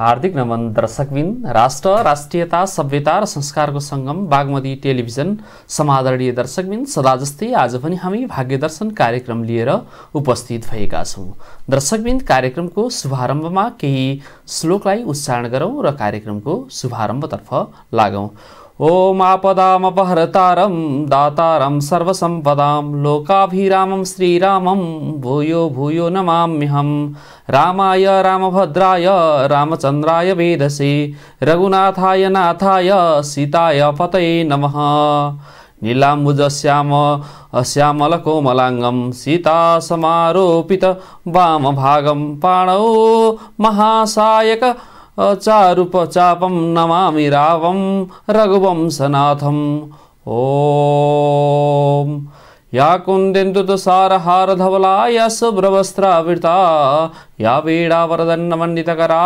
हार्दिक नमन दर्शकबिन राष्ट्र राष्ट्रियता सभ्यता र संस्कारको सङ्गम बागमती टेलिभिजन समादरणीय दर्शकबिन सदा जस्तै आज पनि हामी भाग्यदर्शन कार्यक्रम लिएर उपस्थित भएका छौँ दर्शकबिन कार्यक्रमको शुभारम्भमा केही श्लोकलाई उच्चारण गरौँ र कार्यक्रमको शुभारम्भतर्फ लागौँ ॐ आपदामपहरतारं दातारं सर्वसम्पदां लोकाभिरामं श्रीरामं भूयो भूयो नमाम्यहं रामाय रामभद्राय रामचन्द्राय वेदसे रघुनाथाय नाथाय सीताय पतये नमः नीलाम्बुजश्याम श्यामलकोमलाङ्गं समारोपित वामभागं पाणौ महासायक अचारुपचापं नमामि रावं रघुवंशनाथम् ओ या कुन्देन्दुदसारहारधवला य सुब्रवस्त्रावृता या वीडावरदन्नमण्डितकरा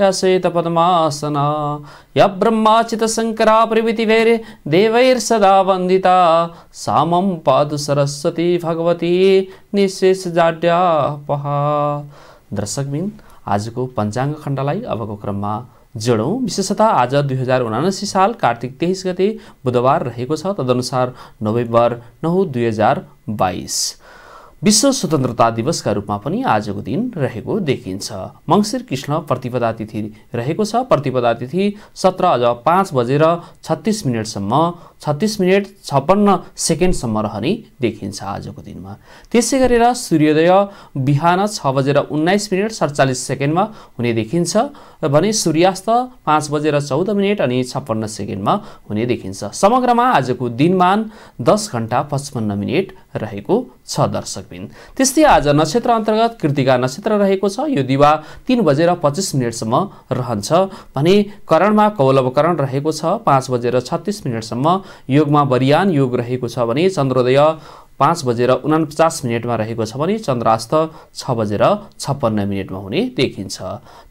यशेतपद्मासना या ब्रह्माचितशङ्करा प्रभृति देवैर्सदा वन्दिता सामं पातु सरस्वती भगवती निशेषजाड्यापहा दर्शक्मिन् आजको पञ्चाङ्ग खण्डलाई अबको क्रममा जोडौँ विशेषता आज दुई हजार उनासी साल कार्तिक तेइस गते बुधबार रहेको छ तदनुसार नोभेम्बर नौ दुई हजार बाइस विश्व स्वतन्त्रता दिवसका रूपमा पनि आजको दिन रहेको देखिन्छ मङ्सिर कृष्ण प्रतिपदा तिथि रहेको छ प्रतिपदा तिथि सत्र अझ पाँच बजेर छत्तिस मिनटसम्म छत्तिस मिनट छप्पन्न सेकेन्डसम्म रहने देखिन्छ आजको दिनमा त्यसै गरेर सूर्योदय बिहान छ बजेर उन्नाइस मिनट सडचालिस सेकेन्डमा हुने देखिन्छ र भने सूर्यास्त पाँच बजेर चौध मिनट अनि छप्पन्न सेकेन्डमा हुने देखिन्छ समग्रमा आजको दिनमान दस घन्टा पचपन्न मिनट रहेको छ दर्शकबिन त्यस्तै आज नक्षत्र अन्तर्गत कृतिका नक्षत्र रहेको छ यो दिवा तिन बजेर पच्चिस मिनटसम्म रहन्छ भने करणमा कौलवकरण रहेको छ पाँच बजेर छत्तिस मिनटसम्म योगमा बरियान योग रहेको छ भने चन्द्रोदय पाँच बजेर उनापचास मिनटमा रहेको छ भने चन्द्रास्त छ बजेर छप्पन्न मिनटमा हुने देखिन्छ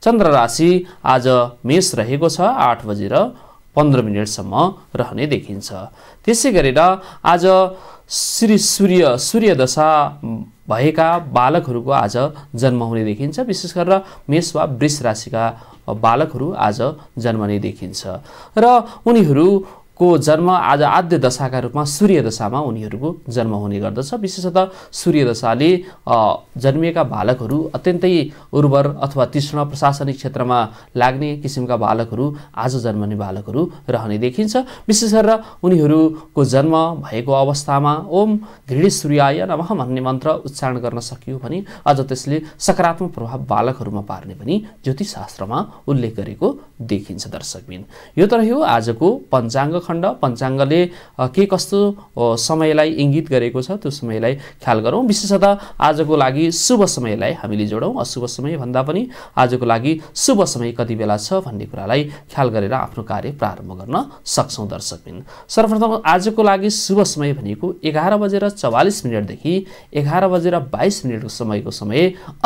चन्द्र राशि आज मेष रहेको छ आठ बजेर पन्ध्र मिनटसम्म रहने देखिन्छ त्यसै गरेर आज श्री सूर्य सूर्यदशा भएका बालकहरूको आज जन्म हुने देखिन्छ विशेष गरेर मेष वा वृष राशिका बालकहरू आज जन्मने देखिन्छ र उनीहरू को जन्म आज आद्य दशाका रूपमा सूर्य दशामा उनीहरूको जन्म हुने गर्दछ विशेषतः सूर्य दशाले जन्मिएका बालकहरू अत्यन्तै उर्वर अथवा तीक्ष्ण प्रशासनिक क्षेत्रमा लाग्ने किसिमका बालकहरू आज जन्मने बालकहरू रहने देखिन्छ विशेष गरेर उनीहरूको जन्म भएको अवस्थामा ओम घृढी सूर्याय नमः भन्ने मन्त्र उच्चारण गर्न सकियो भने अझ त्यसले सकारात्मक प्रभाव बालकहरूमा पार्ने पनि ज्योतिषशास्त्रमा उल्लेख गरेको देखिन्छ दर्शकबिन यो त रह्यो आजको पञ्चाङ्ग खण्ड पञ्चाङ्गले के कस्तो समयलाई इङ्गित गरेको छ त्यो समयलाई ख्याल गरौँ विशेषतः आजको लागि शुभ समयलाई हामीले जोडौँ अशुभ समय भन्दा पनि आजको लागि शुभ समय कति बेला छ भन्ने कुरालाई ख्याल गरेर आफ्नो कार्य प्रारम्भ गर्न सक्छौँ दर्शकबिन सर्वप्रथम आजको लागि शुभ समय भनेको एघार बजेर चौवालिस मिनटदेखि एघार बजेर बाइस मिनटको समयको समय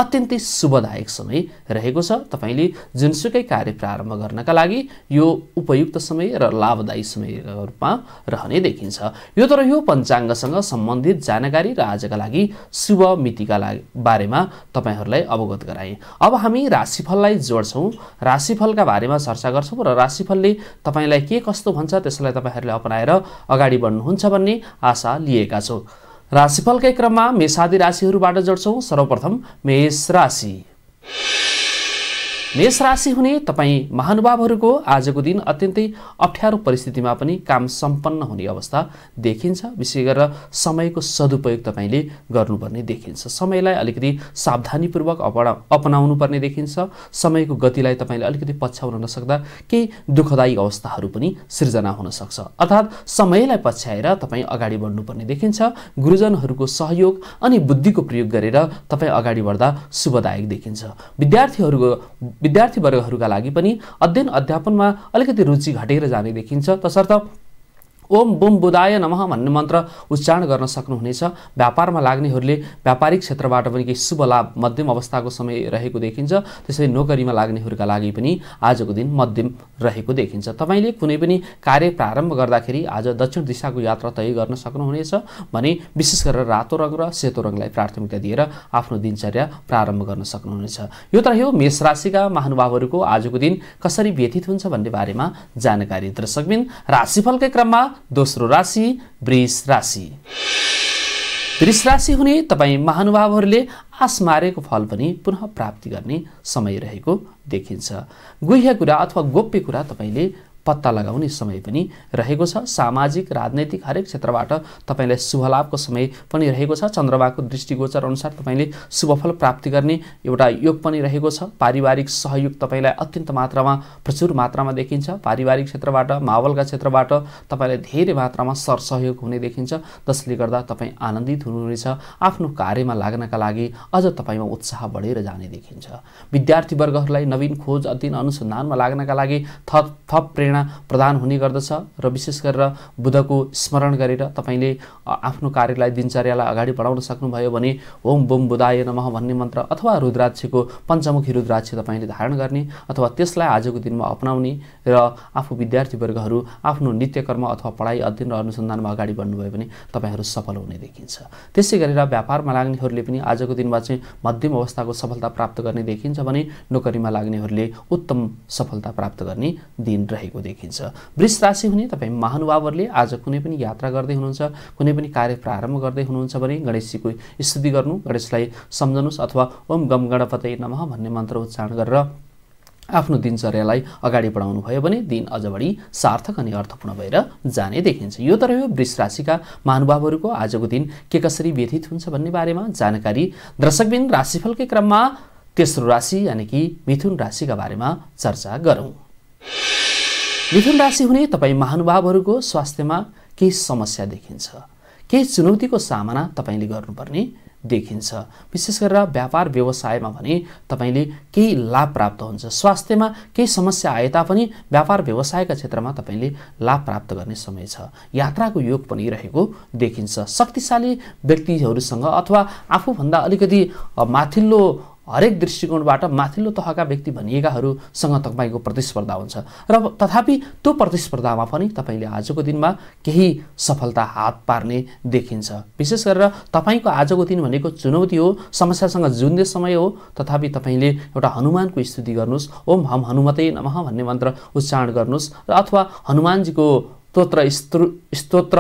अत्यन्तै शुभदायक समय रहेको छ तपाईँले जुनसुकै कार्य प्रारम्भ गर्नका लागि यो उपयुक्त समय र लाभदायी समय रूपमा रहने देखिन्छ यो त रह्यो पञ्चाङ्गसँग सम्बन्धित जानकारी र आजका लागि शुभ मितिका बारेमा तपाईँहरूलाई अवगत गराएँ अब हामी राशिफललाई जोड्छौँ राशिफलका बारेमा चर्चा गर्छौँ र राशिफलले तपाईँलाई के कस्तो भन्छ त्यसलाई तपाईँहरूले अपनाएर अगाडि बढ्नुहुन्छ भन्ने आशा लिएका छौँ राशिफलकै क्रममा मेषादी राशिहरूबाट जोड्छौँ सर्वप्रथम मेष राशि मेष राशि हुने तपाईँ महानुभावहरूको आजको दिन अत्यन्तै अप्ठ्यारो परिस्थितिमा पनि काम सम्पन्न हुने अवस्था देखिन्छ विशेष गरेर समयको सदुपयोग तपाईँले गर्नुपर्ने देखिन्छ समयलाई अलिकति सावधानीपूर्वक अपना अपनाउनु पर्ने देखिन्छ समयको गतिलाई तपाईँले अलिकति पछ्याउन नसक्दा केही दुःखदायी अवस्थाहरू पनि सिर्जना हुनसक्छ अर्थात् समयलाई पछ्याएर तपाईँ अगाडि बढ्नुपर्ने देखिन्छ गुरुजनहरूको सहयोग अनि बुद्धिको प्रयोग गरेर तपाईँ अगाडि बढ्दा शुभदायक देखिन्छ विद्यार्थीहरूको विद्यार्थीवर्गहरूका लागि पनि अध्ययन अध्यापनमा अलिकति रुचि घटेर जाने देखिन्छ तसर्थ ओम बुम बुदाय नमः भन्ने मन्त्र उच्चारण गर्न सक्नुहुनेछ व्यापारमा लाग्नेहरूले व्यापारिक क्षेत्रबाट पनि केही शुभ लाभ मध्यम अवस्थाको समय रहेको देखिन्छ त्यसरी नोकरीमा लाग्नेहरूका लागि पनि आजको दिन मध्यम रहेको देखिन्छ तपाईँले कुनै पनि कार्य प्रारम्भ गर्दाखेरि आज दक्षिण दिशाको यात्रा तय गर्न सक्नुहुनेछ भने विशेष गरेर रातो रङ र सेतो रङलाई प्राथमिकता दिएर आफ्नो दिनचर्या प्रारम्भ गर्न सक्नुहुनेछ यो त रह्यो मेष राशिका महानुभावहरूको आजको दिन कसरी व्यतीत हुन्छ भन्ने बारेमा जानकारी दर्शकबिन राशिफलकै क्रममा दोस्रो राशि वृष राशि वृष राशि हुने तपाईँ महानुभावहरूले आस मारेको फल पनि पुनः प्राप्ति गर्ने समय रहेको देखिन्छ गुह्य कुरा अथवा गोप्य कुरा तपाईँले पत्ता लगाउने समय पनि रहेको छ सामाजिक राजनैतिक हरेक क्षेत्रबाट तपाईँलाई शुभलाभको समय पनि रहेको छ चन्द्रमाको दृष्टिगोचर अनुसार तपाईँले शुभफल प्राप्ति गर्ने एउटा योग पनि रहेको छ पारिवारिक सहयोग तपाईँलाई अत्यन्त मात्रामा प्रचुर मात्रामा देखिन्छ पारिवारिक क्षेत्रबाट मावलका क्षेत्रबाट तपाईँलाई धेरै मात्रामा सरसहयोग हुने देखिन्छ जसले गर्दा तपाईँ आनन्दित हुनुहुनेछ आफ्नो कार्यमा लाग्नका लागि अझ तपाईँमा उत्साह बढेर जाने देखिन्छ विद्यार्थीवर्गहरूलाई नवीन खोज अध्ययन अनुसन्धानमा लाग्नका लागि थप थप प्रेरणा प्रेरणा प्रदान हुने गर्दछ र विशेष गरेर बुद्धको स्मरण गरेर तपाईँले आफ्नो कार्यलाई दिनचर्यालाई अगाडि बढाउन सक्नुभयो भने ओम बोम बुधाय नमः भन्ने मन्त्र अथवा रुद्राक्षको पञ्चमुखी रुद्राक्ष तपाईँले धारण गर्ने अथवा त्यसलाई आजको दिनमा अप्नाउने र आफू विद्यार्थीवर्गहरू आफ्नो नित्यकर्म अथवा पढाइ अध्ययन र अनुसन्धानमा अगाडि बढ्नुभयो भने तपाईँहरू सफल हुने देखिन्छ त्यसै गरेर व्यापारमा लाग्नेहरूले पनि आजको दिनमा चाहिँ मध्यम अवस्थाको सफलता प्राप्त गर्ने देखिन्छ भने नोकरीमा लाग्नेहरूले उत्तम सफलता प्राप्त गर्ने दिन रहेको देखिन्छ वृष राशि हुने तपाईँ महानुभावहरूले आज कुनै पनि यात्रा गर्दै हुनुहुन्छ कुनै पनि कार्य प्रारम्भ गर्दै हुनुहुन्छ भने गणेशजीको स्तुति गर्नु गणेशलाई सम्झनुहोस् अथवा ओम गम गणपतय नमः भन्ने मन्त्र उच्चारण गरेर आफ्नो दिनचर्यालाई अगाडि बढाउनु भयो भने दिन अझ बढी सार्थक अनि अर्थपूर्ण भएर जाने देखिन्छ यो तर यो वृष राशिका महानुभावहरूको आजको दिन के कसरी व्यथित हुन्छ भन्ने बारेमा जानकारी दर्शकबिन राशिफलकै क्रममा तेस्रो राशि यानि कि मिथुन राशिका बारेमा चर्चा गरौँ मिथुन राशि हुने तपाईँ महानुभावहरूको स्वास्थ्यमा केही समस्या देखिन्छ केही चुनौतीको सामना तपाईँले गर्नुपर्ने देखिन्छ विशेष गरेर व्यापार व्यवसायमा भने तपाईँले केही लाभ प्राप्त हुन्छ स्वास्थ्यमा केही समस्या आए तापनि व्यापार व्यवसायका क्षेत्रमा तपाईँले लाभ प्राप्त गर्ने समय छ यात्राको योग पनि रहेको देखिन्छ शक्तिशाली व्यक्तिहरूसँग अथवा आफूभन्दा अलिकति माथिल्लो हरेक दृष्टिकोणबाट माथिल्लो तहका व्यक्ति भनिएकाहरूसँग तपाईँको प्रतिस्पर्धा हुन्छ र तथापि त्यो प्रतिस्पर्धामा पनि तपाईँले आजको दिनमा केही सफलता हात पार्ने देखिन्छ विशेष गरेर तपाईँको आजको दिन भनेको चुनौती हो समस्यासँग जुन्ने समय हो तथापि तपाईँले एउटा हनुमानको स्तुति गर्नुहोस् ओम हम हनुमते नमः भन्ने मन्त्र उच्चारण गर्नुहोस् र अथवा हनुमानजीको स्तोत्र स्त्रो स्तोत्र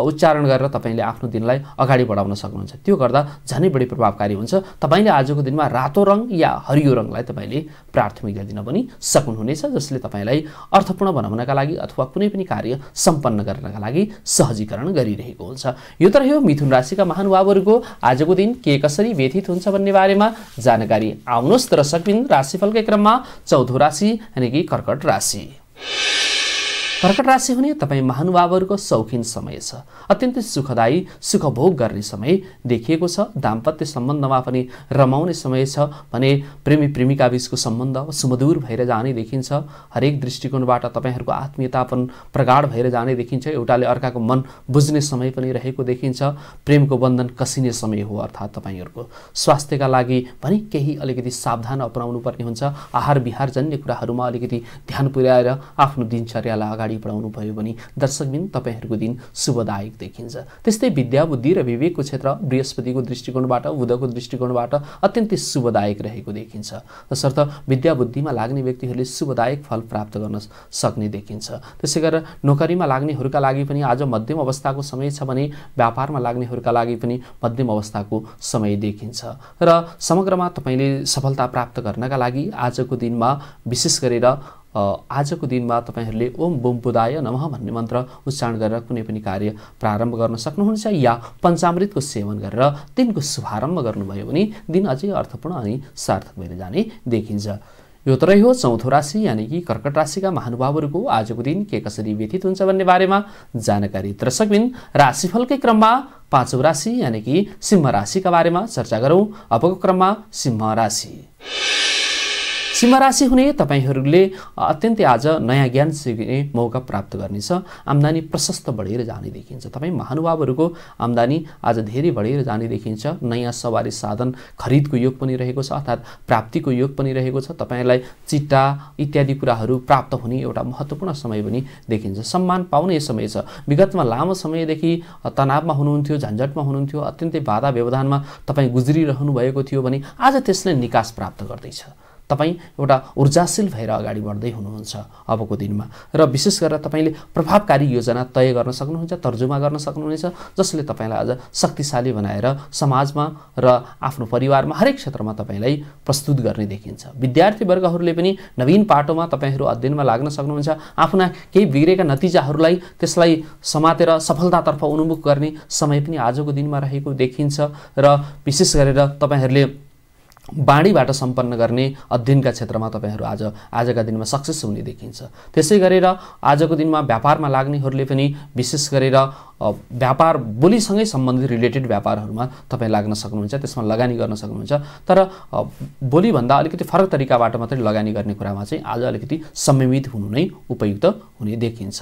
उच्चारण गरेर तपाईँले आफ्नो दिनलाई अगाडि बढाउन सक्नुहुन्छ त्यो गर्दा झनै बढी प्रभावकारी हुन्छ तपाईँले आजको दिनमा रातो रङ या हरियो रङलाई तपाईँले प्राथमिकता दिन पनि सक्नुहुनेछ जसले तपाईँलाई अर्थपूर्ण बनाउनका लागि अथवा कुनै पनि कार्य सम्पन्न गर्नका लागि सहजीकरण गरिरहेको हुन्छ यो त रह्यो मिथुन राशिका महानुभावहरूको आजको दिन के कसरी व्यथित हुन्छ भन्ने बारेमा जानकारी आउनुहोस् तर सकिन राशिफलकै क्रममा चौथो राशि यानि कि कर्कट राशि कर्कट राशि हुने तपाईँ महानुभावहरूको शौखिन समय छ अत्यन्तै सुखदायी सुखभोग गर्ने समय देखिएको छ दाम्पत्य सम्बन्धमा पनि रमाउने समय छ भने प्रेमी प्रेमिका बिचको सम्बन्ध सुमधुर भएर जाने देखिन्छ हरेक दृष्टिकोणबाट तपाईँहरूको पनि प्रगाढ भएर जाने देखिन्छ एउटाले अर्काको मन बुझ्ने समय पनि रहेको देखिन्छ प्रेमको बन्धन कसिने समय हो अर्थात् तपाईँहरूको स्वास्थ्यका लागि पनि केही अलिकति सावधान अपनाउनु पर्ने हुन्छ आहार विहार विहारजन्य कुराहरूमा अलिकति ध्यान पुर्याएर आफ्नो दिनचर्यालाई अगाडि अगाडि बढाउनु भयो भने दर्शकबिन तपाईँहरूको दिन शुभदायक देखिन्छ त्यस्तै विद्याबुद्धि र विवेकको क्षेत्र बृहस्पतिको दृष्टिकोणबाट बुधको दृष्टिकोणबाट अत्यन्तै शुभदायक रहेको देखिन्छ तसर्थ विद्याबुद्धिमा लाग्ने व्यक्तिहरूले शुभदायक फल प्राप्त गर्न सक्ने देखिन्छ त्यसै गरेर नोकरीमा लाग्नेहरूका लागि पनि आज मध्यम अवस्थाको समय छ भने व्यापारमा लाग्नेहरूका लागि पनि मध्यम अवस्थाको समय देखिन्छ र समग्रमा तपाईँले सफलता प्राप्त गर्नका लागि आजको दिनमा विशेष गरेर आजको दिनमा तपाईँहरूले ओम बुम बुदाय नमः भन्ने मन्त्र उच्चारण गरेर कुनै पनि कार्य प्रारम्भ गर्न सक्नुहुन्छ या पञ्चामृतको सेवन गरेर दिनको शुभारम्भ गर्नुभयो भने दिन अझै अर्थपूर्ण अनि सार्थक भएर जाने देखिन्छ यो त हो चौथो राशि यानि कि कर्कट राशिका महानुभावहरूको आजको दिन के कसरी व्यतीत हुन्छ भन्ने बारेमा जानकारी दर्शकबिन राशिफलकै क्रममा पाँचौँ राशि यानि कि सिंह राशिका बारेमा चर्चा गरौँ अबको क्रममा सिंह राशि सिंह राशि हुने तपाईँहरूले अत्यन्तै आज नयाँ ज्ञान सिक्ने मौका प्राप्त गर्नेछ आम्दानी प्रशस्त बढेर जाने देखिन्छ तपाईँ महानुभावहरूको आम्दानी आज धेरै बढेर जाने देखिन्छ नयाँ सवारी साधन खरिदको योग पनि रहेको छ अर्थात् प्राप्तिको योग पनि रहेको छ तपाईँलाई चिट्टा इत्यादि कुराहरू प्राप्त हुने एउटा महत्त्वपूर्ण समय पनि देखिन्छ सम्मान पाउने समय छ विगतमा लामो समयदेखि तनावमा हुनुहुन्थ्यो झन्झटमा हुनुहुन्थ्यो अत्यन्तै बाधा व्यवधानमा तपाईँ गुज्रिरहनु भएको थियो भने आज त्यसले निकास प्राप्त गर्दैछ तपाईँ एउटा ऊर्जाशील भएर अगाडि बढ्दै हुनुहुन्छ अबको दिनमा र विशेष गरेर तपाईँले प्रभावकारी योजना तय गर्न सक्नुहुन्छ तर्जुमा गर्न सक्नुहुनेछ जसले तपाईँलाई आज शक्तिशाली बनाएर समाजमा र आफ्नो परिवारमा हरेक क्षेत्रमा तपाईँलाई प्रस्तुत गर्ने देखिन्छ विद्यार्थीवर्गहरूले पनि नवीन पाटोमा तपाईँहरू अध्ययनमा लाग्न सक्नुहुन्छ आफ्ना केही बिग्रेका नतिजाहरूलाई त्यसलाई समातेर सफलतातर्फ उन्मुख गर्ने समय पनि आजको दिनमा रहेको देखिन्छ र विशेष गरेर तपाईँहरूले बाँडीबाट सम्पन्न गर्ने अध्ययनका क्षेत्रमा तपाईँहरू आज आजका दिनमा सक्सेस हुने देखिन्छ त्यसै गरेर आजको दिनमा व्यापारमा लाग्नेहरूले पनि विशेष गरेर व्यापार बोलीसँगै सम्बन्धित रिलेटेड व्यापारहरूमा तपाईँ लाग्न सक्नुहुन्छ त्यसमा लगानी गर्न सक्नुहुन्छ तर बोलीभन्दा अलिकति फरक तरिकाबाट मात्रै लगानी गर्ने कुरामा चाहिँ आज अलिकति संयमित हुनु नै उपयुक्त हुने देखिन्छ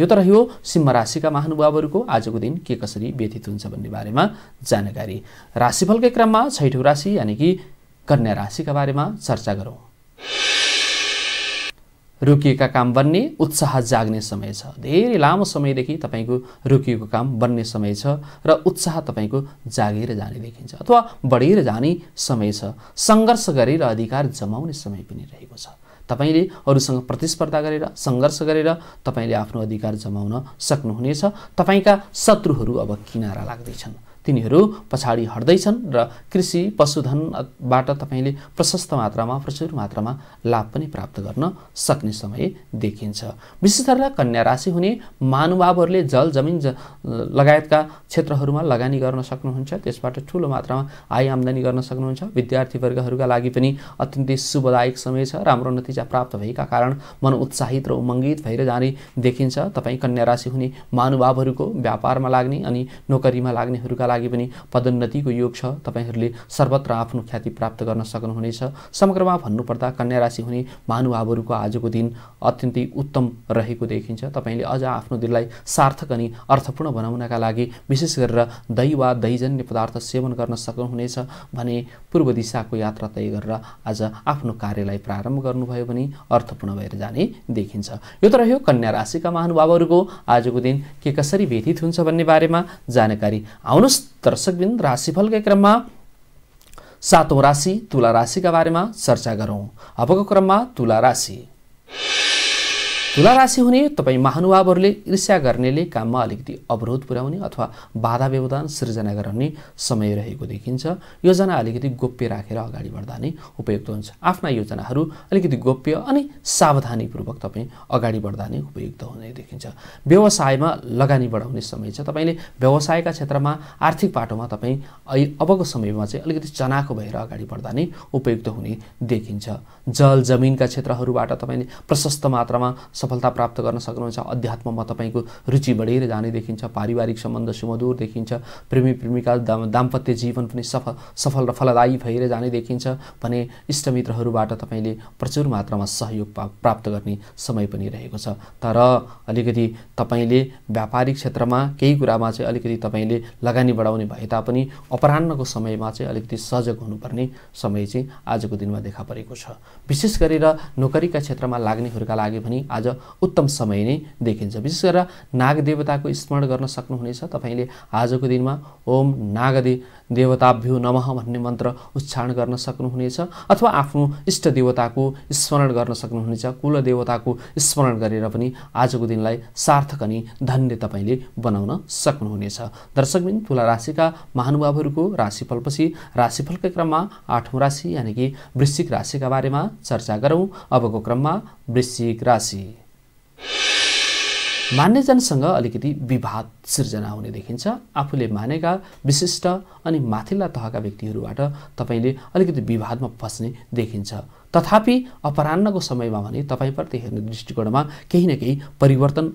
यो त रह्यो सिंह राशिका महानुभावहरूको आजको दिन के कसरी व्यतीत हुन्छ भन्ने बारेमा जानकारी राशिफलकै क्रममा छैठौँ राशि यानि कि कन्या राशिका बारेमा चर्चा गरौँ रोकिएका काम बन्ने उत्साह जाग्ने समय छ धेरै लामो समयदेखि तपाईँको रोकिएको काम बन्ने समय छ र उत्साह तपाईँको जागेर जाने देखिन्छ अथवा बढेर जाने समय छ सङ्घर्ष गरेर अधिकार जमाउने समय पनि रहेको छ तपाईँले अरूसँग प्रतिस्पर्धा गरेर सङ्घर्ष गरेर तपाईँले आफ्नो अधिकार जमाउन सक्नुहुनेछ तपाईँका शत्रुहरू अब किनारा लाग्दैछन् तिनीहरू पछाडि हट्दैछन् र कृषि पशुधनबाट तपाईँले प्रशस्त मात्रामा प्रचुर मात्रामा लाभ पनि प्राप्त गर्न सक्ने समय देखिन्छ विशेष गरेर कन्या राशि हुने महानुभावहरूले जल जमिन ज लगायतका क्षेत्रहरूमा लगानी गर्न सक्नुहुन्छ त्यसबाट ठुलो मात्रामा आय आम्दानी गर्न सक्नुहुन्छ विद्यार्थीवर्गहरूका लागि पनि अत्यन्तै शुभदायक समय छ राम्रो नतिजा प्राप्त भएका कारण मन उत्साहित र उमङ्गित भएर जाने देखिन्छ तपाईँ कन्या राशि हुने महानुभावहरूको व्यापारमा लाग्ने अनि नोकरीमा लाग्नेहरूका लागि लागि पनि पदोन्नतिको योग छ तपाईँहरूले सर्वत्र आफ्नो ख्याति प्राप्त गर्न सक्नुहुनेछ समग्रमा भन्नुपर्दा कन्या राशि हुने महानुभावहरूको आजको दिन अत्यन्तै उत्तम रहेको देखिन्छ तपाईँले अझ आफ्नो दिनलाई सार्थक अनि अर्थपूर्ण बनाउनका लागि विशेष गरेर दही वा दहीजन्य पदार्थ सेवन गर्न सक्नुहुनेछ भने पूर्व दिशाको यात्रा तय गरेर आज आफ्नो कार्यलाई प्रारम्भ गर्नुभयो भने अर्थपूर्ण भएर जाने देखिन्छ यो त रह्यो कन्या राशिका महानुभावहरूको आजको दिन के कसरी व्यतीत हुन्छ भन्ने बारेमा जानकारी आउनुहोस् दर्शकबिन राशिफलकै क्रममा सातौँ राशि तुला राशिका बारेमा चर्चा गरौँ अबको क्रममा तुला राशि तुला राशि हुने तपाईँ महानुभावहरूले ईर्ष्या गर्नेले काममा अलिकति अवरोध पुर्याउने अथवा बाधा व्यवधान सृजना गराउने समय रहेको देखिन्छ योजना अलिकति गोप्य राखेर अगाडि बढ्दा नै उपयुक्त हुन्छ आफ्ना योजनाहरू अलिकति गोप्य अनि सावधानीपूर्वक तपाईँ अगाडि बढ्दा नै उपयुक्त हुने देखिन्छ व्यवसायमा लगानी बढाउने समय छ तपाईँले व्यवसायका क्षेत्रमा आर्थिक पाटोमा तपाईँ अबको समयमा चाहिँ अलिकति चनाखो भएर अगाडि बढ्दा नै उपयुक्त हुने देखिन्छ जल जमिनका क्षेत्रहरूबाट तपाईँले प्रशस्त मात्रामा सफलता प्राप्त गर्न सक्नुहुन्छ अध्यात्ममा तपाईँको रुचि बढेर जाने देखिन्छ पारिवारिक सम्बन्ध सुमधुर देखिन्छ प्रेमी प्रेमिका दाम्पत्य जीवन पनि सफल सफल र फलदायी भएर जाने देखिन्छ भने इष्टमित्रहरूबाट तपाईँले प्रचुर मात्रामा सहयोग प्राप्त गर्ने समय पनि रहेको छ तर अलिकति तपाईँले व्यापारिक क्षेत्रमा केही कुरामा चाहिँ अलिकति तपाईँले लगानी बढाउने भए तापनि अपरान्नको समयमा चाहिँ अलिकति सजग हुनुपर्ने समय चाहिँ आजको दिनमा देखा परेको छ विशेष गरेर नोकरीका क्षेत्रमा लाग्नेहरूका लागि पनि आज उत्तम समय नै देखिन्छ विशेष गरेर नागदेवताको स्मरण गर्न सक्नुहुनेछ तपाईँले आजको दिनमा ओम नागदे देवताभ्यो नमः भन्ने मन्त्र उच्चारण गर्न सक्नुहुनेछ अथवा आफ्नो इष्ट देवताको स्मरण गर्न सक्नुहुनेछ कुल देवताको स्मरण गरेर पनि आजको दिनलाई सार्थक अनि धन्य तपाईँले बनाउन सक्नुहुनेछ दर्शकबिन तुला राशिका महानुभावहरूको राशिफलपछि राशिफलकै क्रममा आठौँ राशि यानि कि वृश्चिक राशिका बारेमा चर्चा गरौँ अबको क्रममा वृश्चिक राशि मान्यजनसँग अलिकति विवाद सिर्जना हुने देखिन्छ आफूले मानेका विशिष्ट अनि माथिल्ला तहका व्यक्तिहरूबाट तपाईँले अलिकति विवादमा फस्ने देखिन्छ तथापि अपरान्नको समयमा भने तपाईँप्रति हेर्ने दृष्टिकोणमा केही न केही परिवर्तन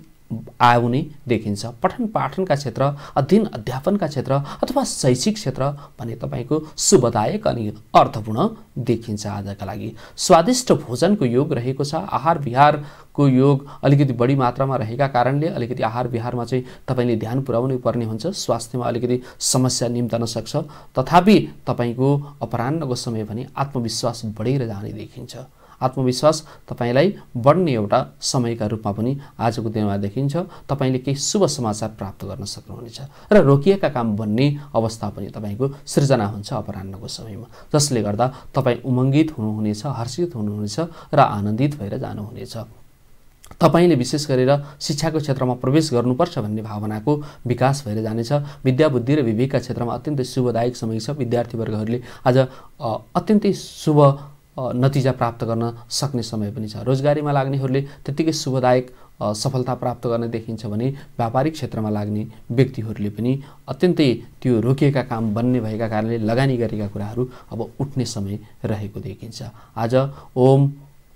आउने देखिन्छ पठन पाठनका क्षेत्र अध्ययन अध्यापनका क्षेत्र अथवा शैक्षिक क्षेत्र भने तपाईँको शुभदायक अनि अर्थपूर्ण देखिन्छ आजका लागि स्वादिष्ट भोजनको योग रहेको छ आहार विहारको योग अलिकति बढी मात्रामा रहेका कारणले अलिकति आहार विहारमा चाहिँ तपाईँले ध्यान पुर्याउनु पर्ने हुन्छ स्वास्थ्यमा अलिकति समस्या निम्तन सक्छ तथापि तपाईँको अपरान्नको समय भने आत्मविश्वास बढेर जाने देखिन्छ आत्मविश्वास तपाईँलाई बढ्ने एउटा समयका रूपमा पनि आजको दिनमा देखिन्छ तपाईँले केही शुभ समाचार प्राप्त गर्न सक्नुहुनेछ र रोकिएका काम बन्ने अवस्था पनि तपाईँको सृजना हुन्छ अपराह्नको समयमा जसले गर्दा तपाईँ उमङ्गित हुनुहुनेछ हर्षित हुनुहुनेछ र आनन्दित भएर जानुहुनेछ तपाईँले विशेष गरेर शिक्षाको क्षेत्रमा प्रवेश गर्नुपर्छ भन्ने भावनाको विकास भएर जानेछ विद्या बुद्धि र विवेकका क्षेत्रमा अत्यन्तै शुभदायक समय छ विद्यार्थीवर्गहरूले आज अत्यन्तै शुभ नतिजा प्राप्त गर्न सक्ने समय पनि छ रोजगारीमा लाग्नेहरूले त्यत्तिकै शुभदायक सफलता प्राप्त गर्ने देखिन्छ भने व्यापारिक क्षेत्रमा लाग्ने व्यक्तिहरूले पनि अत्यन्तै त्यो रोकिएका काम बन्ने भएका कारणले लगानी गरेका कुराहरू अब उठ्ने समय रहेको देखिन्छ आज ओम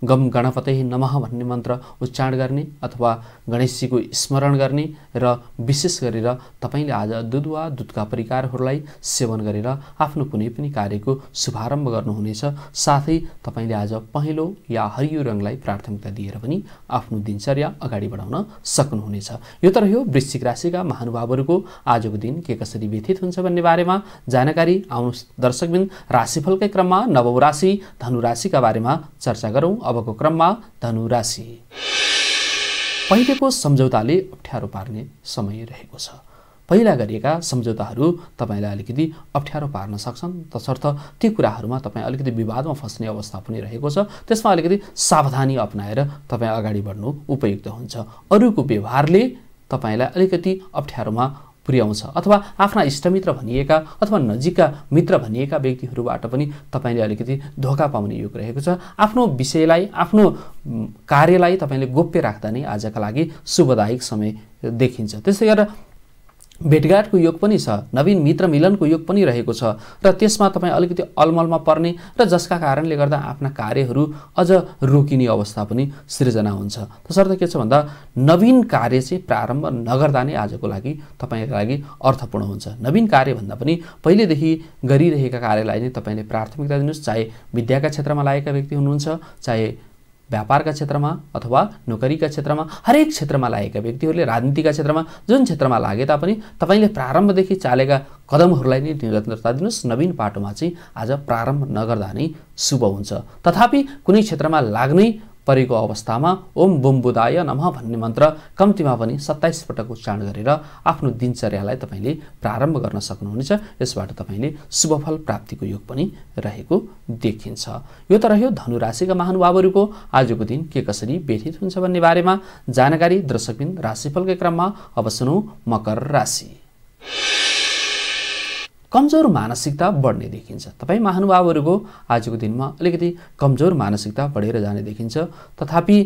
गम गणपते नमः भन्ने मन्त्र उच्चारण गर्ने अथवा गणेशजीको स्मरण गर्ने र विशेष गरेर तपाईँले आज दुध वा दुधका परिकारहरूलाई सेवन गरेर आफ्नो कुनै पनि कार्यको शुभारम्भ गर्नुहुनेछ साथै तपाईँले आज पहेँलो या हरियो रङलाई प्राथमिकता दिएर पनि आफ्नो दिनचर्या अगाडि बढाउन सक्नुहुनेछ यो त रह्यो वृश्चिक राशिका महानुभावहरूको आजको दिन के कसरी व्यथित हुन्छ भन्ने बारेमा जानकारी आउनु दर्शकबिन राशिफलकै क्रममा नवौ राशि धनु राशिका बारेमा चर्चा गरौँ अबको क्रममा धनु राशि पहिलेको सम्झौताले अप्ठ्यारो पार्ने समय रहेको छ पहिला गरिएका सम्झौताहरू तपाईँलाई अलिकति अप्ठ्यारो पार्न सक्छन् तसर्थ ती कुराहरूमा तपाईँ अलिकति विवादमा फस्ने अवस्था पनि रहेको छ त्यसमा अलिकति सावधानी अप्नाएर तपाईँ अगाडि बढ्नु उपयुक्त हुन्छ अरूको व्यवहारले तपाईँलाई अलिकति अप्ठ्यारोमा पुर्याउँछ अथवा आफ्ना इष्टमित्र भनिएका अथवा नजिकका मित्र भनिएका व्यक्तिहरूबाट पनि तपाईँले अलिकति धोका पाउने योग रहेको छ आफ्नो विषयलाई आफ्नो कार्यलाई तपाईँले गोप्य राख्दा नै आजका लागि शुभदायक समय देखिन्छ त्यसै गरेर भेटघाटको योग पनि छ नवीन मित्र मिलनको योग पनि रहेको छ र त्यसमा तपाईँ अलिकति अलमलमा पर्ने र जसका कारणले गर्दा आफ्ना कार्यहरू अझ रोकिने अवस्था पनि सृजना हुन्छ तसर्थ के छ भन्दा नवीन कार्य चाहिँ प्रारम्भ नगर्दा नै आजको लागि तपाईँको लागि अर्थपूर्ण हुन्छ नवीन कार्यभन्दा पनि पहिलेदेखि गरिरहेका कार्यलाई नै तपाईँले प्राथमिकता दिनुहोस् चाहे विद्याका क्षेत्रमा लागेका व्यक्ति हुनुहुन्छ चाहे व्यापारका क्षेत्रमा अथवा नोकरीका क्षेत्रमा हरेक क्षेत्रमा लागेका व्यक्तिहरूले राजनीतिका क्षेत्रमा जुन क्षेत्रमा लागे तापनि तपाईँले प्रारम्भदेखि चालेका कदमहरूलाई नै निरन्तरता दिनुहोस् नवीन पाटोमा चाहिँ आज प्रारम्भ नगर्दा नै शुभ हुन्छ तथापि कुनै क्षेत्रमा लाग्नै परेको अवस्थामा ओम बुदाय नम भन्ने मन्त्र कम्तीमा पनि सत्ताइस पटक उच्चारण गरेर आफ्नो दिनचर्यालाई तपाईँले प्रारम्भ गर्न सक्नुहुनेछ यसबाट तपाईँले शुभफल प्राप्तिको योग पनि रहेको देखिन्छ यो त रह्यो धनुराशिका महानुभावहरूको आजको दिन के कसरी व्यथित हुन्छ भन्ने बारेमा जानकारी दर्शकबिन राशिफलकै क्रममा अब सुनौ मकर राशि कमजोर मानसिकता बढ्ने देखिन्छ तपाईँ महानुभावहरूको आजको दिनमा अलिकति कमजोर मानसिकता बढेर जाने देखिन्छ तथापि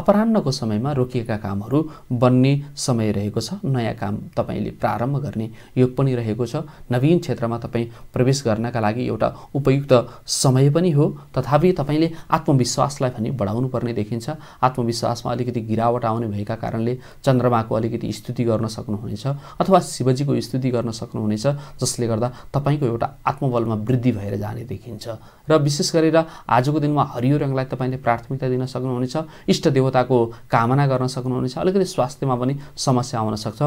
अपरान्नको समयमा रोकिएका कामहरू बन्ने समय रहेको छ नयाँ काम तपाईँले प्रारम्भ गर्ने योग पनि रहेको छ नवीन क्षेत्रमा तपाईँ प्रवेश गर्नका लागि एउटा उपयुक्त समय पनि हो तथापि तपाईँले आत्मविश्वासलाई पनि बढाउनु पर्ने देखिन्छ आत्मविश्वासमा अलिकति गिरावट आउने भएका कारणले चन्द्रमाको अलिकति स्तुति गर्न सक्नुहुनेछ अथवा शिवजीको स्तुति गर्न सक्नुहुनेछ जस त्यसले गर्दा तपाईँको एउटा आत्मबलमा वृद्धि भएर जाने देखिन्छ र विशेष गरेर आजको दिनमा हरियो रङलाई तपाईँले प्राथमिकता दिन सक्नुहुनेछ इष्ट देवताको कामना गर्न सक्नुहुनेछ अलिकति स्वास्थ्यमा पनि समस्या आउन सक्छ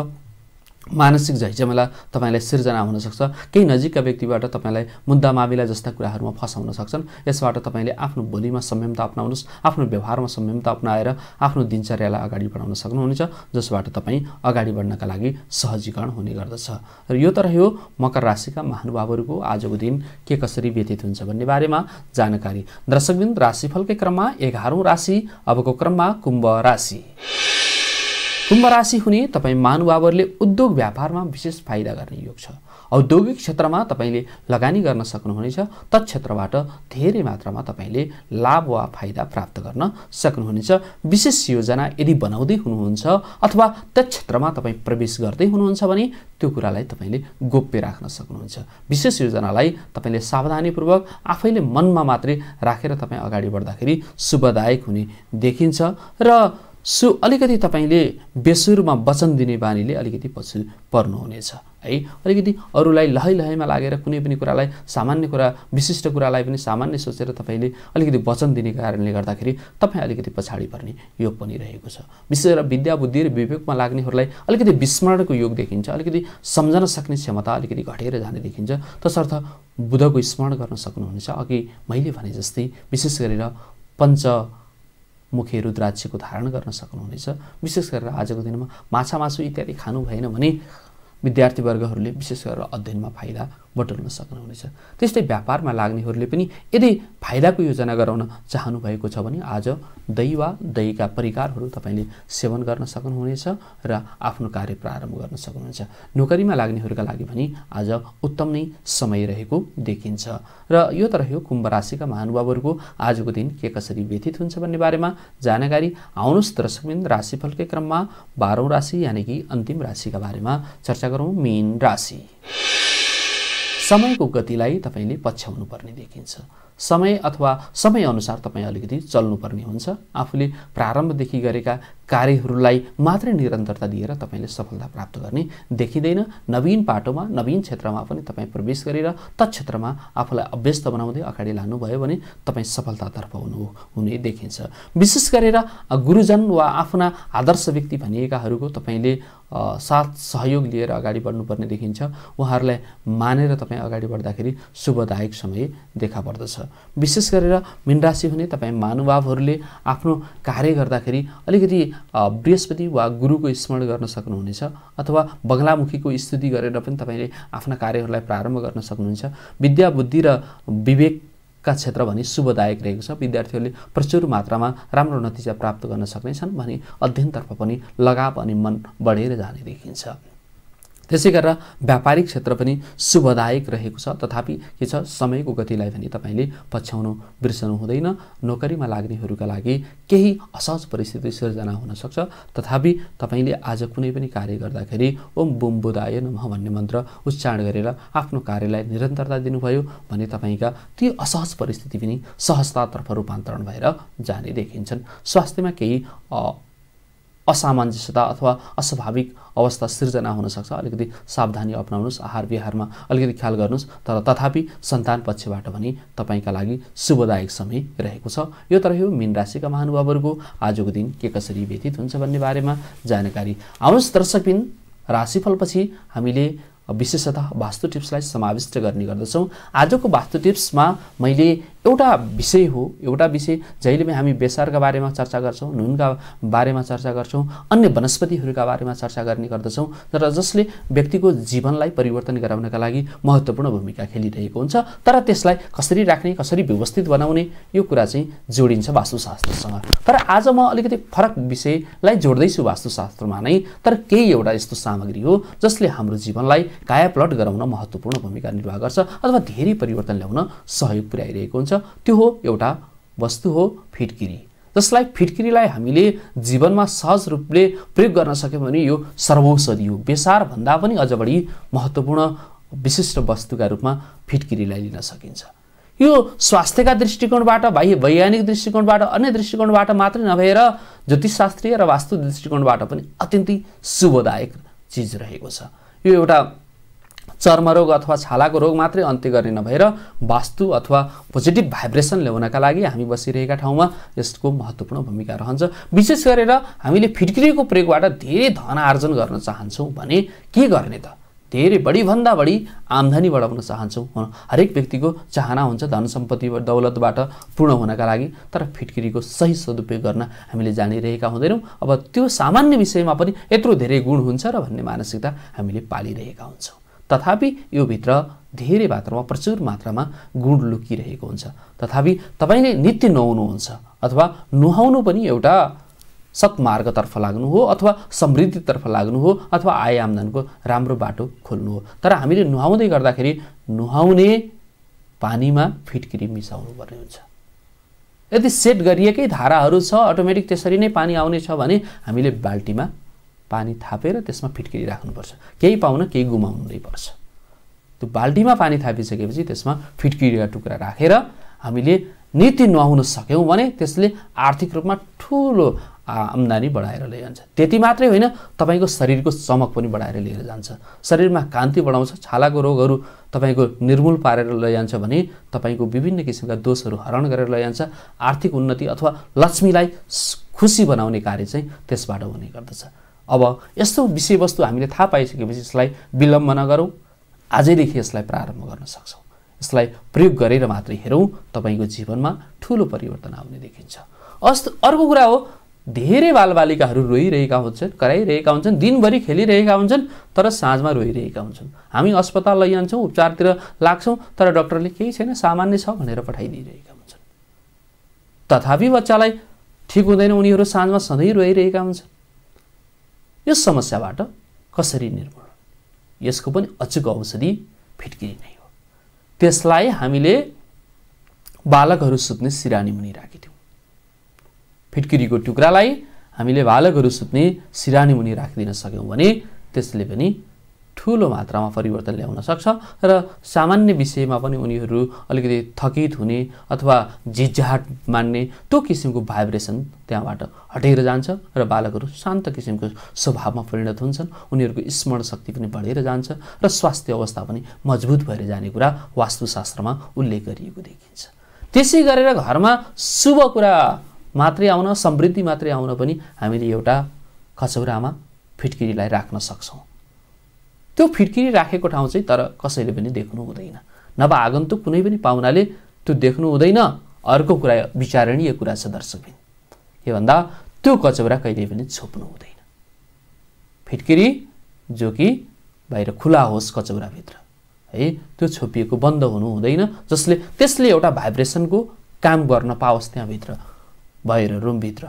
मानसिक झैझमेला तपाईँलाई सिर्जना हुनसक्छ केही नजिकका व्यक्तिबाट तपाईँलाई मुद्दा मामिला जस्ता कुराहरूमा फसाउन सक्छन् यसबाट तपाईँले आफ्नो बोलीमा संयमता अप्नाउनुहोस् आफ्नो व्यवहारमा संयमता अप्नाएर आफ्नो दिनचर्यालाई अगाडि बढाउन सक्नुहुनेछ जसबाट तपाईँ अगाडि बढ्नका लागि सहजीकरण हुने गर्दछ र यो त रह्यो मकर राशिका महानुभावहरूको आजको दिन के कसरी व्यतीत हुन्छ भन्ने बारेमा जानकारी दर्शकबिन्द राशिफलकै क्रममा एघारौँ राशि अबको क्रममा कुम्भ राशि कुम्भ राशि हुने तपाईँ मानुभावहरूले उद्योग व्यापारमा विशेष फाइदा गर्ने योग छ औद्योगिक क्षेत्रमा तपाईँले लगानी गर्न सक्नुहुनेछ तत् क्षेत्रबाट धेरै मात्रामा तपाईँले लाभ वा फाइदा प्राप्त गर्न सक्नुहुनेछ विशेष योजना यदि बनाउँदै हुनुहुन्छ अथवा क्षेत्रमा तपाईँ प्रवेश गर्दै हुनुहुन्छ भने त्यो कुरालाई तपाईँले गोप्य राख्न सक्नुहुन्छ विशेष योजनालाई तपाईँले सावधानीपूर्वक आफैले मनमा मात्रै राखेर तपाईँ अगाडि बढ्दाखेरि शुभदायक हुने देखिन्छ र सो अलिकति तपाईँले बेसुरमा वचन दिने बानीले अलिकति पछि पर्नुहुनेछ है अलिकति अरूलाई लहै लहैमा लागेर कुनै पनि कुरालाई सामान्य कुरा विशिष्ट कुरालाई पनि सामान्य सोचेर तपाईँले अलिकति वचन दिने कारणले गर्दाखेरि तपाईँ अलिकति पछाडि पर्ने योग पनि रहेको छ विशेष गरेर विद्या बुद्धि र विवेकमा लाग्नेहरूलाई अलिकति विस्मरणको योग देखिन्छ अलिकति सम्झन सक्ने क्षमता अलिकति घटेर जाने देखिन्छ तसर्थ बुद्धको स्मरण गर्न सक्नुहुनेछ अघि मैले भने जस्तै विशेष गरेर पञ्च मुखे रुद्राक्षको धारण गर्न सक्नुहुनेछ विशेष गरेर आजको दिनमा माछा मासु इत्यादि खानु भएन भने विद्यार्थीवर्गहरूले विशेष गरेर अध्ययनमा फाइदा बटुल्न सक्नुहुनेछ त्यस्तै व्यापारमा लाग्नेहरूले पनि यदि फाइदाको योजना गराउन चाहनु भएको छ भने आज दही वा दहीका परिकारहरू तपाईँले सेवन गर्न सक्नुहुनेछ र आफ्नो कार्य प्रारम्भ गर्न सक्नुहुनेछ नोकरीमा लाग्नेहरूका लागि भने आज उत्तम नै समय रहेको देखिन्छ र यो त रह्यो कुम्भ राशिका महानुभावहरूको आजको दिन के कसरी व्यतीत हुन्छ भन्ने बारेमा जानकारी आउनुहोस् दर्शकबिन राशिफलकै क्रममा बाह्रौँ राशि यानि कि अन्तिम राशिका बारेमा चर्चा गरौँ मेन राशि समयको गतिलाई तपाईँले पछ्याउनु पर्ने देखिन्छ समय अथवा समयअनुसार तपाईँ अलिकति चल्नुपर्ने हुन्छ आफूले प्रारम्भदेखि गरेका कार्यहरूलाई मात्रै निरन्तरता दिएर तपाईँले सफलता प्राप्त गर्ने देखिँदैन नवीन पाटोमा नवीन क्षेत्रमा पनि तपाईँ प्रवेश गरेर तत्क्षेत्रमा आफूलाई अभ्यस्त बनाउँदै अगाडि लानुभयो भने तपाईँ सफलतातर्फ हुनु हुने देखिन्छ विशेष गरेर गुरुजन वा आफ्ना आदर्श व्यक्ति भनिएकाहरूको तपाईँले साथ सहयोग लिएर अगाडि बढ्नुपर्ने देखिन्छ उहाँहरूलाई मानेर तपाईँ अगाडि बढ्दाखेरि शुभदायक समय देखा पर्दछ विशेष गरेर राशि हुने तपाईँ महानुभावहरूले आफ्नो कार्य गर्दाखेरि अलिकति बृहस्पति वा गुरुको स्मरण गर्न सक्नुहुनेछ अथवा बगलामुखीको स्तुति गरेर पनि तपाईँले आफ्ना कार्यहरूलाई प्रारम्भ गर्न सक्नुहुन्छ विद्या बुद्धि र विवेक का क्षेत्र भने शुभदायक रहेको छ विद्यार्थीहरूले प्रचुर मात्रामा राम्रो नतिजा प्राप्त गर्न सक्नेछन् भने अध्ययनतर्फ पनि लगाव अनि मन बढेर जाने देखिन्छ त्यसै गरेर व्यापारिक क्षेत्र पनि शुभदायक रहेको छ तथापि के छ समयको गतिलाई भने तपाईँले पछ्याउनु बिर्सनु हुँदैन नोकरीमा लाग्नेहरूका लागि केही असहज परिस्थिति सिर्जना हुनसक्छ तथापि तपाईँले आज कुनै पनि कार्य गर्दाखेरि ओम बुम बुदाय नमः भन्ने मन्त्र उच्चारण गरेर आफ्नो कार्यलाई निरन्तरता दिनुभयो भने तपाईँका ती असहज परिस्थिति पनि सहजतातर्फ रूपान्तरण भएर जाने देखिन्छन् स्वास्थ्यमा केही असामञ्जस्यता अथवा अस्वाभाविक अवस्था सिर्जना हुनसक्छ अलिकति सावधानी अप्नाउनुहोस् आहार विहारमा अलिकति ख्याल गर्नुहोस् तर तथापि सन्तान पक्षबाट भने तपाईँका लागि शुभदायक समय रहेको छ यो त रह्यो मिन राशिका महानुभावहरूको आजको दिन के कसरी व्यतीत हुन्छ भन्ने बारेमा जानकारी आउनुहोस् दर्शकबिन राशिफलपछि हामीले विशेषतः वास्तु टिप्सलाई समाविष्ट गर्ने गर्दछौँ आजको वास्तु टिप्समा मैले एउटा विषय हो एउटा विषय जहिले पनि हामी बेसारका बारेमा चर्चा गर्छौँ नुनका बारेमा चर्चा गर्छौँ अन्य वनस्पतिहरूका बारेमा चर्चा गर्ने गर्दछौँ तर जसले व्यक्तिको जीवनलाई परिवर्तन गराउनका लागि महत्त्वपूर्ण भूमिका खेलिरहेको हुन्छ तर त्यसलाई कसरी राख्ने कसरी व्यवस्थित बनाउने यो कुरा चाहिँ जोडिन्छ वास्तुशास्त्रसँग तर आज म अलिकति फरक विषयलाई जोड्दैछु वास्तुशास्त्रमा नै तर केही एउटा यस्तो सामग्री हो जसले हाम्रो जीवनलाई काया प्लट गराउन महत्त्वपूर्ण भूमिका निर्वाह गर्छ अथवा धेरै परिवर्तन ल्याउन सहयोग पुर्याइरहेको हुन्छ त्यो हो एउटा वस्तु हो फिटकिरी जसलाई फिटकिरीलाई हामीले जीवनमा सहज रूपले प्रयोग गर्न सक्यौँ भने यो सर्वौषधि हो भन्दा पनि अझ बढी महत्त्वपूर्ण विशिष्ट वस्तुका रूपमा फिटकिरीलाई लिन सकिन्छ यो स्वास्थ्यका दृष्टिकोणबाट बाह्य वैज्ञानिक दृष्टिकोणबाट अन्य दृष्टिकोणबाट मात्रै नभएर ज्योतिषशास्त्रीय र वास्तु दृष्टिकोणबाट पनि अत्यन्तै शुभदायक चिज रहेको छ यो एउटा चर्मरोग अथवा छालाको रोग मात्रै अन्त्य गर्ने नभएर वास्तु अथवा पोजिटिभ भाइब्रेसन ल्याउनका लागि हामी बसिरहेका ठाउँमा यसको महत्त्वपूर्ण भूमिका रहन्छ विशेष गरेर हामीले फिर्किएको प्रयोगबाट धेरै धन आर्जन गर्न चाहन्छौँ भने के गर्ने त धेरै बढीभन्दा बढी आम्दानी बढाउन चाहन्छौँ हरेक व्यक्तिको चाहना हुन्छ धन सम्पत्ति दौलतबाट पूर्ण हुनका लागि तर फिटकिरीको सही सदुपयोग गर्न हामीले जानिरहेका हुँदैनौँ अब त्यो सामान्य विषयमा पनि यत्रो धेरै गुण हुन्छ र भन्ने मानसिकता हामीले पालिरहेका हुन्छौँ तथापि यो भित्र धेरै मात्रामा प्रचुर मात्रामा गुण लुकिरहेको हुन्छ तथापि तपाईँले नित्य नुहाउनुहुन्छ अथवा नुहाउनु पनि एउटा सत्मार्गतर्फ लाग्नु हो अथवा समृद्धितर्फ लाग्नु हो अथवा आय आमदानको राम्रो बाटो खोल्नु हो तर हामीले नुहाउँदै गर्दाखेरि नुहाउने पानीमा फिटकिरी मिसाउनु पर्ने हुन्छ यदि सेट गरिएकै धाराहरू छ अटोमेटिक त्यसरी नै पानी आउने छ भने हामीले बाल्टीमा पानी थापेर त्यसमा फिटकिरी राख्नुपर्छ केही पाउन केही गुमाउनु नै पर्छ त्यो बाल्टीमा पानी थापिसकेपछि त्यसमा फिटकिरीका टुक्रा राखेर हामीले नीति नुहाउन सक्यौँ भने त्यसले आर्थिक रूपमा ठुलो आम्दानी बढाएर लैजान्छ त्यति मात्रै होइन तपाईँको शरीरको चमक पनि बढाएर लिएर जान्छ शरीरमा कान्ति बढाउँछ छालाको रोगहरू तपाईँको निर्मूल पारेर लैजान्छ भने तपाईँको विभिन्न किसिमका दोषहरू हरण गरेर लैजान्छ आर्थिक उन्नति अथवा लक्ष्मीलाई खुसी बनाउने कार्य चाहिँ त्यसबाट हुने गर्दछ अब यस्तो विषयवस्तु हामीले थाहा पाइसकेपछि यसलाई विलम्ब नगरौँ आजैदेखि यसलाई प्रारम्भ गर्न सक्छौँ यसलाई प्रयोग गरेर मात्रै हेरौँ तपाईँको जीवनमा ठुलो परिवर्तन आउने देखिन्छ अस् अर्को कुरा हो धेरै बालबालिकाहरू रोइरहेका हुन्छन् कराइरहेका हुन्छन् दिनभरि खेलिरहेका हुन्छन् तर साँझमा रोइरहेका हुन्छन् हामी अस्पताल लैजान्छौँ उपचारतिर लाग्छौँ तर डक्टरले केही छैन सामान्य छ भनेर पठाइदिइरहेका हुन्छन् तथापि बच्चालाई ठिक हुँदैन उनीहरू साँझमा सधैँ रोइरहेका हुन्छन् यस समस्याबाट कसरी निर्मूल यसको पनि अचुक औषधि फिटकिरी नै हो त्यसलाई हामीले बालकहरू सुत्ने सिरानी मुनि राखिदिउँ फिटकिरीको टुक्रालाई हामीले बालकहरू सुत्ने सिरानी मुनि राखिदिन सक्यौँ भने त्यसले पनि ठुलो मात्रामा परिवर्तन ल्याउन सक्छ र सामान्य विषयमा पनि उनीहरू अलिकति थकित हुने अथवा झिझाट मान्ने त्यो किसिमको भाइब्रेसन त्यहाँबाट हटेर जान्छ र बालकहरू शान्त किसिमको स्वभावमा परिणत हुन्छन् उनीहरूको स्मरण शक्ति पनि बढेर जान्छ र स्वास्थ्य अवस्था पनि मजबुत भएर जाने कुरा वास्तुशास्त्रमा उल्लेख गरिएको देखिन्छ त्यसै गरेर घरमा शुभ कुरा मात्रै आउन समृद्धि मात्रै आउन पनि हामीले एउटा खचौरामा फिटकिरीलाई राख्न सक्छौँ त्यो फिटकिरी राखेको ठाउँ चाहिँ तर कसैले पनि देख्नु हुँदैन नभए आगन्तुक कुनै पनि पाहुनाले त्यो देख्नु हुँदैन अर्को कुरा विचारणीय कुरा छ दर्शकबिन योभन्दा त्यो कचौरा कहिले पनि छोप्नु हुँदैन फिटकिरी जो कि बाहिर खुला होस् कचौराभित्र है त्यो छोपिएको बन्द हुनु हुँदैन जसले त्यसले एउटा भाइब्रेसनको काम गर्न पाओस् त्यहाँभित्र बाहिर रुमभित्र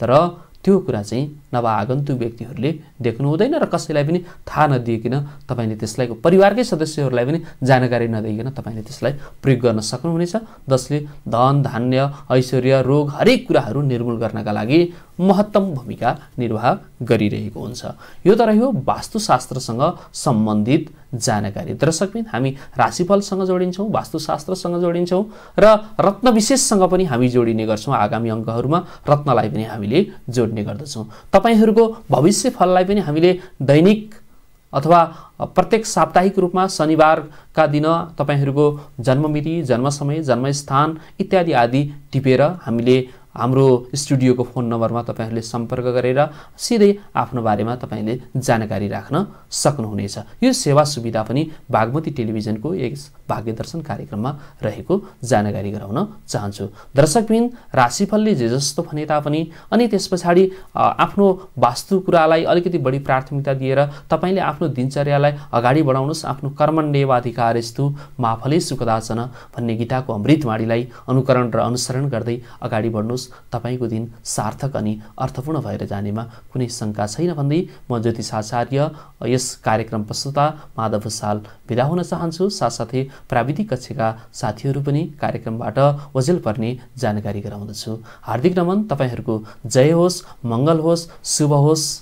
तर त्यो कुरा चाहिँ नभए आगन्तुक व्यक्तिहरूले देख्नु हुँदैन र कसैलाई पनि थाहा नदिइकन तपाईँले त्यसलाई परिवारकै सदस्यहरूलाई पनि जानकारी नदिइकन तपाईँले त्यसलाई प्रयोग गर्न सक्नुहुनेछ जसले धन धान्य ऐश्वर्य रोग हरेक कुराहरू निर्मूल गर्नका लागि महत्तम भूमिका निर्वाह गरिरहेको हुन्छ यो त रह्यो वास्तुशास्त्रसँग सम्बन्धित जानकारी दर्शकबिन हामी राशिफलसँग जोडिन्छौँ वास्तुशास्त्रसँग जोडिन्छौँ र रत्न विशेषसँग पनि हामी जोडिने गर्छौँ आगामी अङ्कहरूमा रत्नलाई पनि हामीले जोड्ने गर्दछौँ तपाईँहरूको भविष्य फललाई पनि हामीले दैनिक अथवा प्रत्येक साप्ताहिक रूपमा शनिबारका दिन तपाईँहरूको जन्ममिति जन्म समय जन्मस्थान इत्यादि आदि टिपेर हामीले हाम्रो स्टुडियोको फोन नम्बरमा तपाईँहरूले सम्पर्क गरेर सिधै आफ्नो बारेमा तपाईँले जानकारी राख्न सक्नुहुनेछ यो सेवा सुविधा पनि बागमती टेलिभिजनको एक भाग्यदर्शन कार्यक्रममा रहेको जानकारी गराउन चाहन्छु दर्शकबिन राशिफलले जे जस्तो भने तापनि अनि त्यस पछाडि आफ्नो वास्तु कुरालाई अलिकति बढी प्राथमिकता दिएर तपाईँले आफ्नो दिनचर्यालाई अगाडि बढाउनुहोस् आफ्नो यस्तो माफले सुखदाचन भन्ने गीताको अमृतवाणीलाई अनुकरण र अनुसरण गर्दै अगाडि बढ्नुहोस् होस् तपाईँको दिन सार्थक अनि अर्थपूर्ण भएर जानेमा कुनै शङ्का छैन भन्दै म ज्योतिष आचार्य यस कार्यक्रम प्रस्तुता माधव भूषाल विदा हुन चाहन्छु साथसाथै प्राविधिक कक्षका साथीहरू पनि कार्यक्रमबाट ओझेल पर्ने जानकारी गराउँदछु हार्दिक नमन तपाईँहरूको जय होस् मङ्गल होस् शुभ होस्